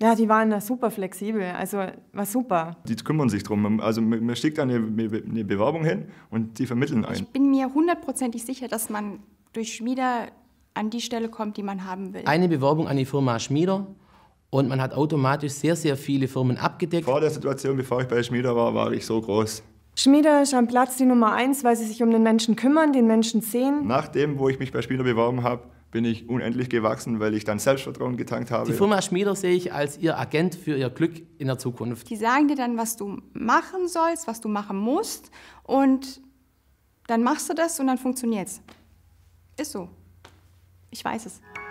Ja, die waren da super flexibel, also war super. Die kümmern sich drum. Also man schickt eine, eine Bewerbung hin und die vermitteln einen. Ich bin mir hundertprozentig sicher, dass man durch Schmieder an die Stelle kommt, die man haben will. Eine Bewerbung an die Firma Schmieder und man hat automatisch sehr, sehr viele Firmen abgedeckt. Vor der Situation, bevor ich bei Schmieder war, war ich so groß. Schmiede ist am Platz die Nummer eins, weil sie sich um den Menschen kümmern, den Menschen sehen. Nachdem, wo ich mich bei Schmieder beworben habe, bin ich unendlich gewachsen, weil ich dann Selbstvertrauen getankt habe. Die Firma Schmieder sehe ich als ihr Agent für ihr Glück in der Zukunft. Die sagen dir dann, was du machen sollst, was du machen musst und dann machst du das und dann funktioniert es. Ist so. Ich weiß es.